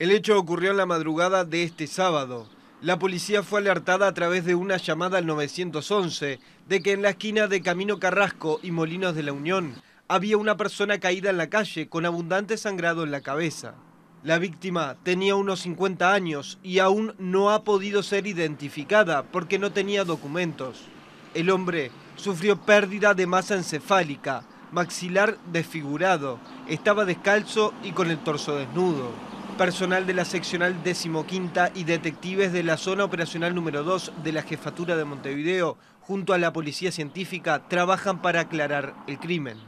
El hecho ocurrió en la madrugada de este sábado. La policía fue alertada a través de una llamada al 911 de que en la esquina de Camino Carrasco y Molinos de la Unión había una persona caída en la calle con abundante sangrado en la cabeza. La víctima tenía unos 50 años y aún no ha podido ser identificada porque no tenía documentos. El hombre sufrió pérdida de masa encefálica, maxilar desfigurado, estaba descalzo y con el torso desnudo. Personal de la seccional decimoquinta y detectives de la zona operacional número 2 de la Jefatura de Montevideo, junto a la Policía Científica, trabajan para aclarar el crimen.